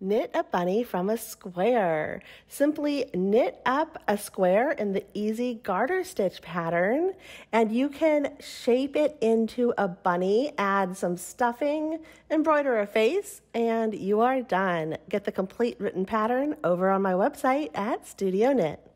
Knit a bunny from a square. Simply knit up a square in the easy garter stitch pattern and you can shape it into a bunny, add some stuffing, embroider a face, and you are done. Get the complete written pattern over on my website at Studio Knit.